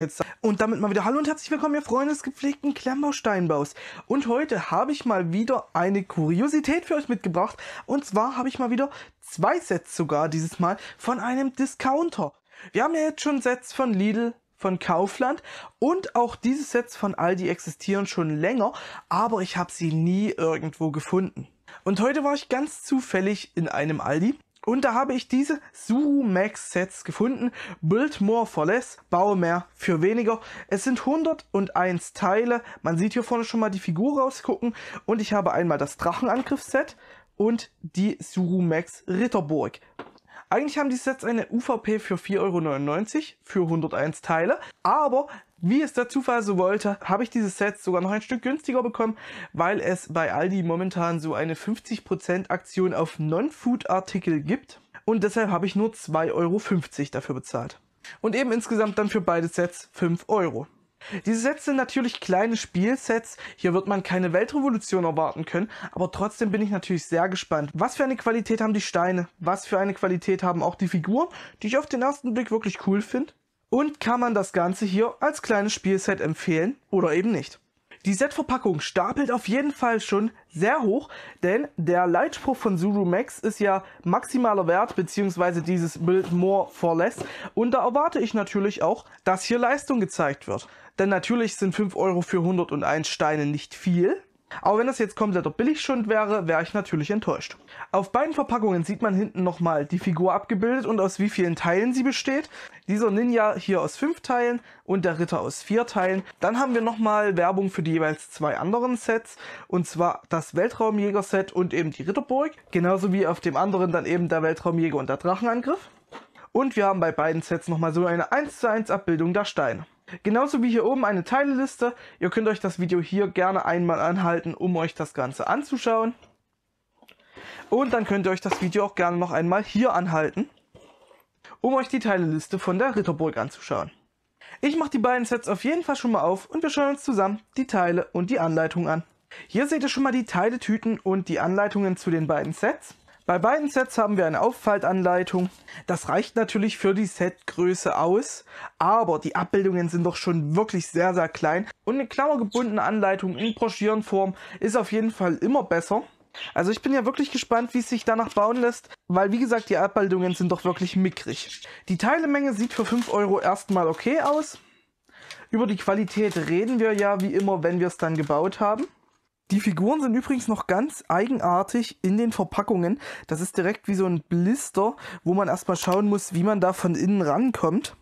Jetzt. Und damit mal wieder Hallo und herzlich willkommen, ihr Freunde des gepflegten Klemmbausteinbaus. Und heute habe ich mal wieder eine Kuriosität für euch mitgebracht. Und zwar habe ich mal wieder zwei Sets sogar dieses Mal von einem Discounter. Wir haben ja jetzt schon Sets von Lidl, von Kaufland und auch diese Sets von Aldi existieren schon länger, aber ich habe sie nie irgendwo gefunden. Und heute war ich ganz zufällig in einem Aldi und da habe ich diese Suru Max Sets gefunden. Build more for less, baue mehr für weniger. Es sind 101 Teile. Man sieht hier vorne schon mal die Figur rausgucken. Und ich habe einmal das Drachenangriffsset und die Suru Max Ritterburg. Eigentlich haben die Sets eine UVP für 4,99 Euro für 101 Teile, aber wie es der Zufall so wollte, habe ich dieses Set sogar noch ein Stück günstiger bekommen, weil es bei Aldi momentan so eine 50% Aktion auf Non-Food-Artikel gibt. Und deshalb habe ich nur 2,50 Euro dafür bezahlt. Und eben insgesamt dann für beide Sets 5 Euro. Diese Sets sind natürlich kleine Spielsets, hier wird man keine Weltrevolution erwarten können, aber trotzdem bin ich natürlich sehr gespannt. Was für eine Qualität haben die Steine, was für eine Qualität haben auch die Figuren, die ich auf den ersten Blick wirklich cool finde. Und kann man das Ganze hier als kleines Spielset empfehlen oder eben nicht. Die Set-Verpackung stapelt auf jeden Fall schon sehr hoch, denn der Leitspruch von Zuru Max ist ja maximaler Wert beziehungsweise dieses Bild more for less und da erwarte ich natürlich auch, dass hier Leistung gezeigt wird. Denn natürlich sind 5 Euro für 101 Steine nicht viel, aber wenn das jetzt kompletter Billigschund wäre, wäre ich natürlich enttäuscht. Auf beiden Verpackungen sieht man hinten nochmal die Figur abgebildet und aus wie vielen Teilen sie besteht. Dieser Ninja hier aus fünf Teilen und der Ritter aus vier Teilen. Dann haben wir nochmal Werbung für die jeweils zwei anderen Sets und zwar das Weltraumjäger-Set und eben die Ritterburg. Genauso wie auf dem anderen dann eben der Weltraumjäger und der Drachenangriff. Und wir haben bei beiden Sets nochmal so eine 1 zu 1 Abbildung der Steine. Genauso wie hier oben eine Teileliste. Ihr könnt euch das Video hier gerne einmal anhalten, um euch das Ganze anzuschauen. Und dann könnt ihr euch das Video auch gerne noch einmal hier anhalten, um euch die Teileliste von der Ritterburg anzuschauen. Ich mache die beiden Sets auf jeden Fall schon mal auf und wir schauen uns zusammen die Teile und die Anleitung an. Hier seht ihr schon mal die Teiletüten und die Anleitungen zu den beiden Sets. Bei beiden Sets haben wir eine Auffaltanleitung. Das reicht natürlich für die Setgröße aus, aber die Abbildungen sind doch schon wirklich sehr, sehr klein. Und eine klammergebundene Anleitung in Broschierenform ist auf jeden Fall immer besser. Also ich bin ja wirklich gespannt, wie es sich danach bauen lässt, weil wie gesagt, die Abbildungen sind doch wirklich mickrig. Die Teilemenge sieht für 5 Euro erstmal okay aus. Über die Qualität reden wir ja wie immer, wenn wir es dann gebaut haben. Die Figuren sind übrigens noch ganz eigenartig in den Verpackungen. Das ist direkt wie so ein Blister, wo man erstmal schauen muss, wie man da von innen rankommt.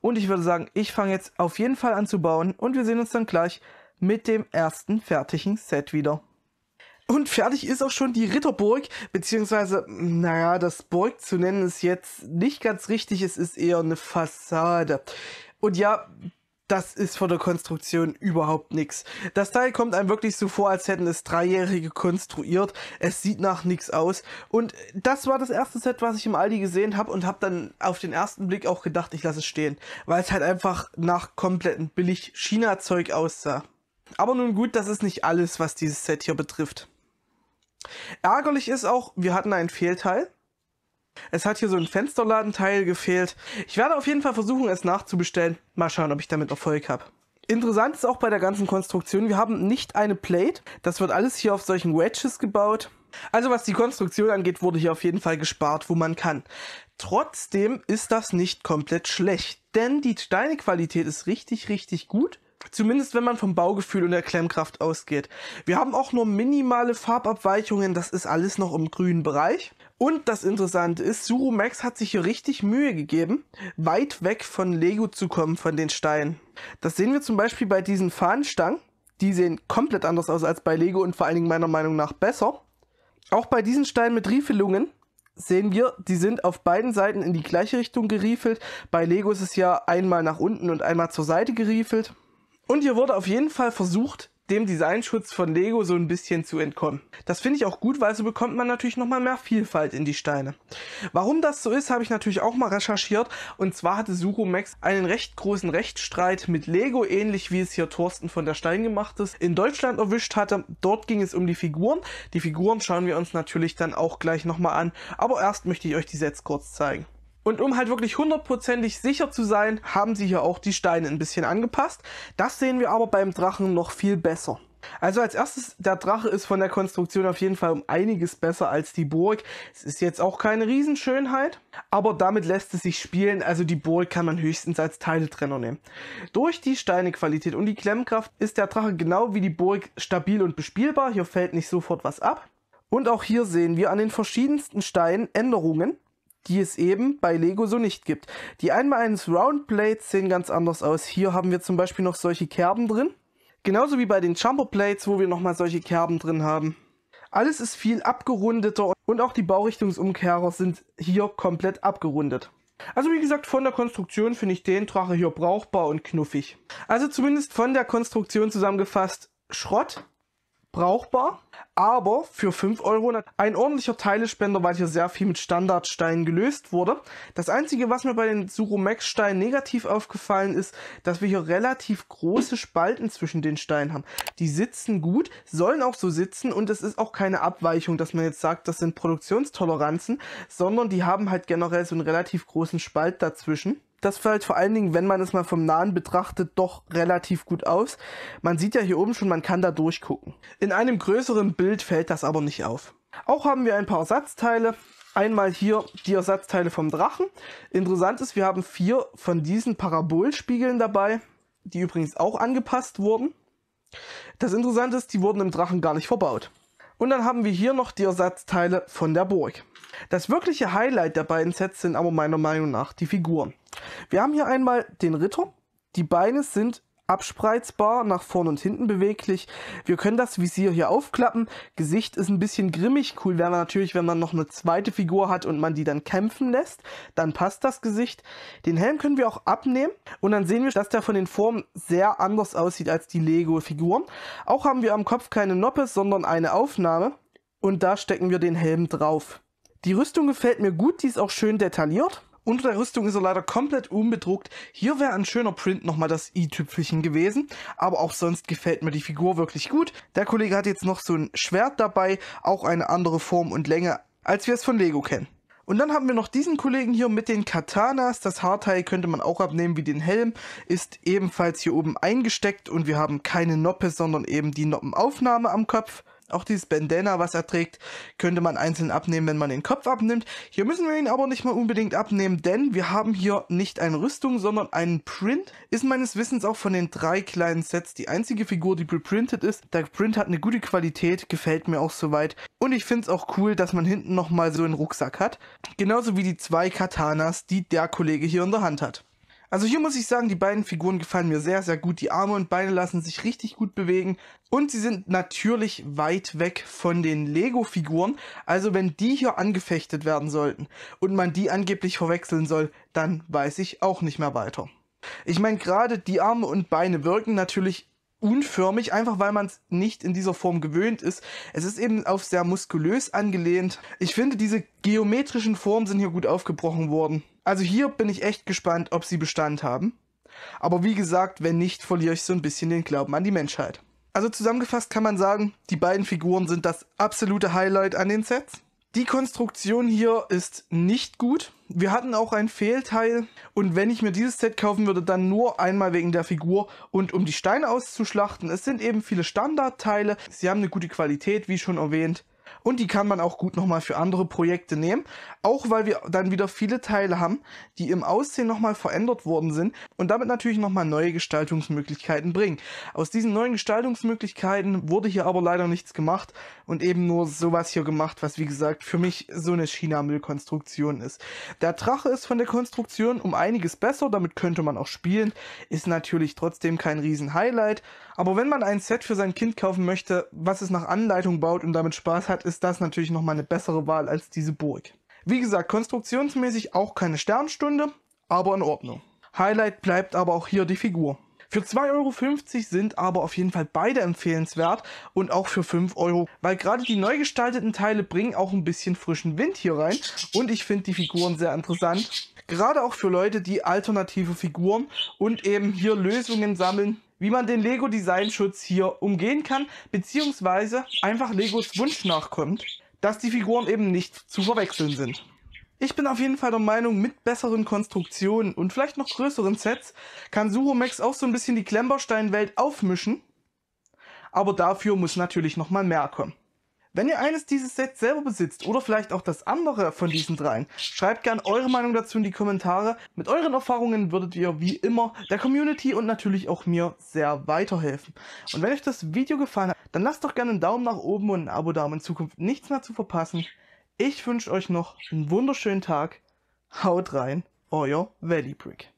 Und ich würde sagen, ich fange jetzt auf jeden Fall an zu bauen und wir sehen uns dann gleich mit dem ersten fertigen Set wieder. Und fertig ist auch schon die Ritterburg, beziehungsweise, naja, das Burg zu nennen ist jetzt nicht ganz richtig, es ist eher eine Fassade. Und ja, das ist von der Konstruktion überhaupt nichts. Das Teil kommt einem wirklich so vor, als hätten es Dreijährige konstruiert. Es sieht nach nichts aus. Und das war das erste Set, was ich im Aldi gesehen habe und habe dann auf den ersten Blick auch gedacht, ich lasse es stehen, weil es halt einfach nach kompletten billig China-Zeug aussah. Aber nun gut, das ist nicht alles, was dieses Set hier betrifft. Ärgerlich ist auch, wir hatten einen Fehlteil. Es hat hier so ein Fensterladenteil gefehlt. Ich werde auf jeden Fall versuchen, es nachzubestellen. Mal schauen, ob ich damit Erfolg habe. Interessant ist auch bei der ganzen Konstruktion, wir haben nicht eine Plate. Das wird alles hier auf solchen Wedges gebaut. Also was die Konstruktion angeht, wurde hier auf jeden Fall gespart, wo man kann. Trotzdem ist das nicht komplett schlecht, denn die Steinequalität ist richtig, richtig gut. Zumindest wenn man vom Baugefühl und der Klemmkraft ausgeht. Wir haben auch nur minimale Farbabweichungen, das ist alles noch im grünen Bereich. Und das Interessante ist, Suru Max hat sich hier richtig Mühe gegeben, weit weg von Lego zu kommen, von den Steinen. Das sehen wir zum Beispiel bei diesen Fahnenstangen. Die sehen komplett anders aus als bei Lego und vor allen Dingen meiner Meinung nach besser. Auch bei diesen Steinen mit Riefelungen sehen wir, die sind auf beiden Seiten in die gleiche Richtung geriefelt. Bei Lego ist es ja einmal nach unten und einmal zur Seite geriefelt. Und hier wurde auf jeden Fall versucht, dem Designschutz von Lego so ein bisschen zu entkommen. Das finde ich auch gut, weil so bekommt man natürlich nochmal mehr Vielfalt in die Steine. Warum das so ist, habe ich natürlich auch mal recherchiert. Und zwar hatte Suro Max einen recht großen Rechtsstreit mit Lego, ähnlich wie es hier Thorsten von der Stein gemacht ist, in Deutschland erwischt hatte. Dort ging es um die Figuren. Die Figuren schauen wir uns natürlich dann auch gleich nochmal an. Aber erst möchte ich euch die Sets kurz zeigen. Und um halt wirklich hundertprozentig sicher zu sein, haben sie hier auch die Steine ein bisschen angepasst. Das sehen wir aber beim Drachen noch viel besser. Also als erstes, der Drache ist von der Konstruktion auf jeden Fall um einiges besser als die Burg. Es ist jetzt auch keine Riesenschönheit, aber damit lässt es sich spielen, also die Burg kann man höchstens als Teiletrenner nehmen. Durch die Steinequalität und die Klemmkraft ist der Drache genau wie die Burg stabil und bespielbar, hier fällt nicht sofort was ab. Und auch hier sehen wir an den verschiedensten Steinen Änderungen die es eben bei Lego so nicht gibt. Die einmal eines Plates sehen ganz anders aus. Hier haben wir zum Beispiel noch solche Kerben drin. Genauso wie bei den Jumper Plates, wo wir nochmal solche Kerben drin haben. Alles ist viel abgerundeter und auch die Baurichtungsumkehrer sind hier komplett abgerundet. Also wie gesagt, von der Konstruktion finde ich den Drache hier brauchbar und knuffig. Also zumindest von der Konstruktion zusammengefasst, Schrott, brauchbar, aber für 5 Euro ein ordentlicher Teilespender, weil hier sehr viel mit Standardsteinen gelöst wurde. Das einzige, was mir bei den Max Steinen negativ aufgefallen ist, dass wir hier relativ große Spalten zwischen den Steinen haben. Die sitzen gut, sollen auch so sitzen und es ist auch keine Abweichung, dass man jetzt sagt, das sind Produktionstoleranzen, sondern die haben halt generell so einen relativ großen Spalt dazwischen das fällt vor allen Dingen, wenn man es mal vom Nahen betrachtet, doch relativ gut aus. Man sieht ja hier oben schon, man kann da durchgucken. In einem größeren Bild fällt das aber nicht auf. Auch haben wir ein paar Ersatzteile. Einmal hier die Ersatzteile vom Drachen. Interessant ist, wir haben vier von diesen Parabolspiegeln dabei, die übrigens auch angepasst wurden. Das Interessante ist, die wurden im Drachen gar nicht verbaut. Und dann haben wir hier noch die Ersatzteile von der Burg. Das wirkliche Highlight der beiden Sets sind aber meiner Meinung nach die Figuren. Wir haben hier einmal den Ritter. Die Beine sind abspreizbar, nach vorn und hinten beweglich. Wir können das Visier hier aufklappen. Gesicht ist ein bisschen grimmig. Cool wäre natürlich, wenn man noch eine zweite Figur hat und man die dann kämpfen lässt. Dann passt das Gesicht. Den Helm können wir auch abnehmen. Und dann sehen wir, dass der von den Formen sehr anders aussieht als die Lego-Figuren. Auch haben wir am Kopf keine Noppe, sondern eine Aufnahme. Und da stecken wir den Helm drauf. Die Rüstung gefällt mir gut, die ist auch schön detailliert. Unter der Rüstung ist er leider komplett unbedruckt. Hier wäre ein schöner Print nochmal das i-Tüpfelchen gewesen. Aber auch sonst gefällt mir die Figur wirklich gut. Der Kollege hat jetzt noch so ein Schwert dabei. Auch eine andere Form und Länge, als wir es von Lego kennen. Und dann haben wir noch diesen Kollegen hier mit den Katanas. Das Haarteil könnte man auch abnehmen wie den Helm. Ist ebenfalls hier oben eingesteckt und wir haben keine Noppe, sondern eben die Noppenaufnahme am Kopf. Auch dieses Bandana, was er trägt, könnte man einzeln abnehmen, wenn man den Kopf abnimmt. Hier müssen wir ihn aber nicht mal unbedingt abnehmen, denn wir haben hier nicht eine Rüstung, sondern einen Print. Ist meines Wissens auch von den drei kleinen Sets die einzige Figur, die beprintet ist. Der Print hat eine gute Qualität, gefällt mir auch soweit. Und ich finde es auch cool, dass man hinten nochmal so einen Rucksack hat. Genauso wie die zwei Katanas, die der Kollege hier in der Hand hat. Also hier muss ich sagen, die beiden Figuren gefallen mir sehr, sehr gut. Die Arme und Beine lassen sich richtig gut bewegen. Und sie sind natürlich weit weg von den Lego-Figuren. Also wenn die hier angefechtet werden sollten und man die angeblich verwechseln soll, dann weiß ich auch nicht mehr weiter. Ich meine, gerade die Arme und Beine wirken natürlich unförmig, einfach weil man es nicht in dieser Form gewöhnt ist. Es ist eben auf sehr muskulös angelehnt. Ich finde, diese geometrischen Formen sind hier gut aufgebrochen worden. Also hier bin ich echt gespannt, ob sie Bestand haben. Aber wie gesagt, wenn nicht, verliere ich so ein bisschen den Glauben an die Menschheit. Also zusammengefasst kann man sagen, die beiden Figuren sind das absolute Highlight an den Sets. Die Konstruktion hier ist nicht gut. Wir hatten auch ein Fehlteil und wenn ich mir dieses Set kaufen würde, dann nur einmal wegen der Figur und um die Steine auszuschlachten. Es sind eben viele Standardteile, sie haben eine gute Qualität, wie schon erwähnt, und die kann man auch gut nochmal für andere Projekte nehmen. Auch weil wir dann wieder viele Teile haben, die im Aussehen nochmal verändert worden sind und damit natürlich nochmal neue Gestaltungsmöglichkeiten bringen. Aus diesen neuen Gestaltungsmöglichkeiten wurde hier aber leider nichts gemacht und eben nur sowas hier gemacht, was wie gesagt für mich so eine China-Müllkonstruktion ist. Der Drache ist von der Konstruktion um einiges besser, damit könnte man auch spielen, ist natürlich trotzdem kein Riesen-Highlight, aber wenn man ein Set für sein Kind kaufen möchte, was es nach Anleitung baut und damit Spaß hat, ist das natürlich nochmal eine bessere Wahl als diese Burg. Wie gesagt, konstruktionsmäßig auch keine Sternstunde, aber in Ordnung. Highlight bleibt aber auch hier die Figur. Für 2,50 Euro sind aber auf jeden Fall beide empfehlenswert und auch für 5 Euro, weil gerade die neu gestalteten Teile bringen auch ein bisschen frischen Wind hier rein und ich finde die Figuren sehr interessant. Gerade auch für Leute, die alternative Figuren und eben hier Lösungen sammeln, wie man den lego design schutz hier umgehen kann, beziehungsweise einfach Legos Wunsch nachkommt, dass die Figuren eben nicht zu verwechseln sind. Ich bin auf jeden Fall der Meinung, mit besseren Konstruktionen und vielleicht noch größeren Sets kann Suromax auch so ein bisschen die klemmbaustein aufmischen, aber dafür muss natürlich nochmal mehr kommen. Wenn ihr eines dieses Sets selber besitzt oder vielleicht auch das andere von diesen dreien, schreibt gern eure Meinung dazu in die Kommentare. Mit euren Erfahrungen würdet ihr wie immer der Community und natürlich auch mir sehr weiterhelfen. Und wenn euch das Video gefallen hat, dann lasst doch gerne einen Daumen nach oben und ein Abo da, um in Zukunft nichts mehr zu verpassen. Ich wünsche euch noch einen wunderschönen Tag. Haut rein, euer Valley Brick.